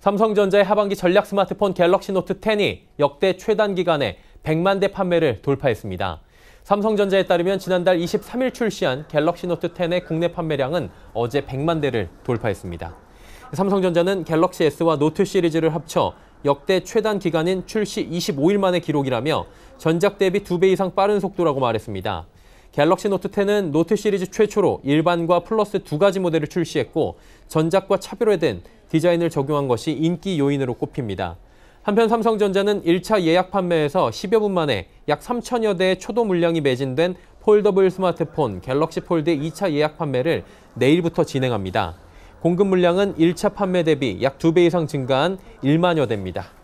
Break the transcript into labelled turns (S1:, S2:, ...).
S1: 삼성전자의 하반기 전략 스마트폰 갤럭시 노트 10이 역대 최단 기간에 100만 대 판매를 돌파했습니다. 삼성전자에 따르면 지난달 23일 출시한 갤럭시 노트 10의 국내 판매량은 어제 100만 대를 돌파했습니다. 삼성전자는 갤럭시 S와 노트 시리즈를 합쳐 역대 최단 기간인 출시 25일 만의 기록이라며 전작 대비 2배 이상 빠른 속도라고 말했습니다. 갤럭시 노트 10은 노트 시리즈 최초로 일반과 플러스 두 가지 모델을 출시했고 전작과 차별화된 디자인을 적용한 것이 인기 요인으로 꼽힙니다. 한편 삼성전자는 1차 예약 판매에서 10여 분 만에 약 3천여 대의 초도 물량이 매진된 폴더블 스마트폰 갤럭시 폴드 2차 예약 판매를 내일부터 진행합니다. 공급 물량은 1차 판매 대비 약 2배 이상 증가한 1만여 대입니다.